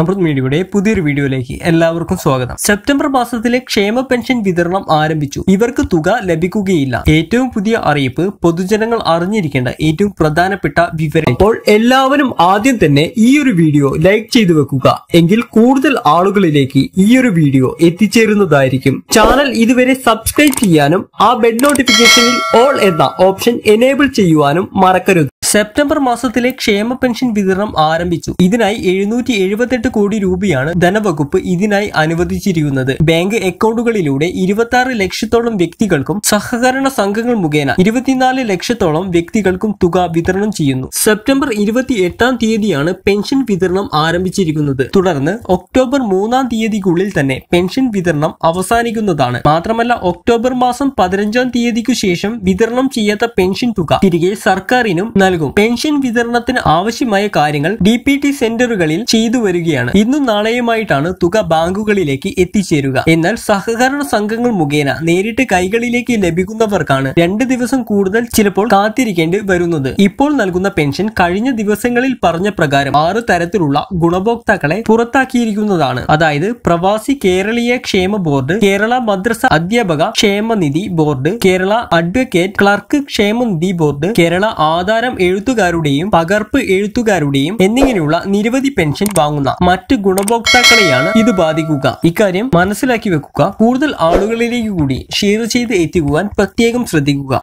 അമൃത് മീഡിയയുടെ പുതിയൊരു വീഡിയോയിലേക്ക് എല്ലാവർക്കും സ്വാഗതം സെപ്റ്റംബർ മാസത്തിലെ ക്ഷേമ പെൻഷൻ വിതരണം ആരംഭിച്ചു ഇവർക്ക് തുക ലഭിക്കുകയില്ല ഏറ്റവും പുതിയ അറിയിപ്പ് പൊതുജനങ്ങൾ അറിഞ്ഞിരിക്കേണ്ട ഏറ്റവും പ്രധാനപ്പെട്ട വിവരം ഇപ്പോൾ എല്ലാവരും ആദ്യം തന്നെ ഈ ഒരു വീഡിയോ ലൈക്ക് ചെയ്തു വെക്കുക എങ്കിൽ കൂടുതൽ ആളുകളിലേക്ക് ഈ ഒരു വീഡിയോ എത്തിച്ചേരുന്നതായിരിക്കും ചാനൽ ഇതുവരെ സബ്സ്ക്രൈബ് ചെയ്യാനും ആ ബെഡ് നോട്ടിഫിക്കേഷനിൽ ഓൾ എന്ന ഓപ്ഷൻ എനേബിൾ ചെയ്യുവാനും മറക്കരുത് സെപ്റ്റംബർ മാസത്തിലെ ക്ഷേമ പെൻഷൻ വിതരണം ആരംഭിച്ചു ഇതിനായി എഴുന്നൂറ്റി എഴുപത്തെട്ട് കോടി രൂപയാണ് ധനവകുപ്പ് ഇതിനായി അനുവദിച്ചിരിക്കുന്നത് ബാങ്ക് അക്കൗണ്ടുകളിലൂടെ ഇരുപത്തി ആറ് ലക്ഷത്തോളം വ്യക്തികൾക്കും സഹകരണ സംഘങ്ങൾ മുഖേന ഇരുപത്തിനാല് ലക്ഷത്തോളം വ്യക്തികൾക്കും തുക വിതരണം ചെയ്യുന്നു സെപ്റ്റംബർ ഇരുപത്തി എട്ടാം തീയതിയാണ് പെൻഷൻ വിതരണം ആരംഭിച്ചിരിക്കുന്നത് തുടർന്ന് ഒക്ടോബർ മൂന്നാം തീയതിക്കുള്ളിൽ തന്നെ പെൻഷൻ വിതരണം അവസാനിക്കുന്നതാണ് മാത്രമല്ല ഒക്ടോബർ മാസം പതിനഞ്ചാം തീയതിക്കു ശേഷം വിതരണം ചെയ്യാത്ത പെൻഷൻ തുക തിരികെ സർക്കാരിനും നൽകും നൽകും പെൻഷൻ വിതരണത്തിന് ആവശ്യമായ കാര്യങ്ങൾ ഡി പി ടി സെന്ററുകളിൽ ചെയ്തു വരികയാണ് ഇന്നും നാളെയുമായിട്ടാണ് തുക ബാങ്കുകളിലേക്ക് എത്തിച്ചേരുക എന്നാൽ സഹകരണ സംഘങ്ങൾ മുഖേന നേരിട്ട് കൈകളിലേക്ക് ലഭിക്കുന്നവർക്കാണ് രണ്ട് ദിവസം കൂടുതൽ ചിലപ്പോൾ കാത്തിരിക്കേണ്ടി വരുന്നത് ഇപ്പോൾ നൽകുന്ന പെൻഷൻ കഴിഞ്ഞ ദിവസങ്ങളിൽ പറഞ്ഞ പ്രകാരം ആറ് തരത്തിലുള്ള ഗുണഭോക്താക്കളെ പുറത്താക്കിയിരിക്കുന്നതാണ് അതായത് പ്രവാസി കേരളീയ ക്ഷേമ ബോർഡ് കേരള മദ്രസ അധ്യാപക ക്ഷേമനിധി ബോർഡ് കേരള അഡ്വക്കേറ്റ് ക്ലർക്ക് ക്ഷേമനിധി ബോർഡ് കേരള ആധാരം എഴുത്തുകാരുടെയും പകർപ്പ് എഴുത്തുകാരുടെയും എന്നിങ്ങനെയുള്ള നിരവധി പെൻഷൻ വാങ്ങുന്ന മറ്റ് ഗുണഭോക്താക്കളെയാണ് ഇത് ബാധിക്കുക ഇക്കാര്യം മനസ്സിലാക്കി വെക്കുക കൂടുതൽ ആളുകളിലേക്ക് കൂടി ഷെയർ ചെയ്ത് എത്തിക്കുവാൻ പ്രത്യേകം ശ്രദ്ധിക്കുക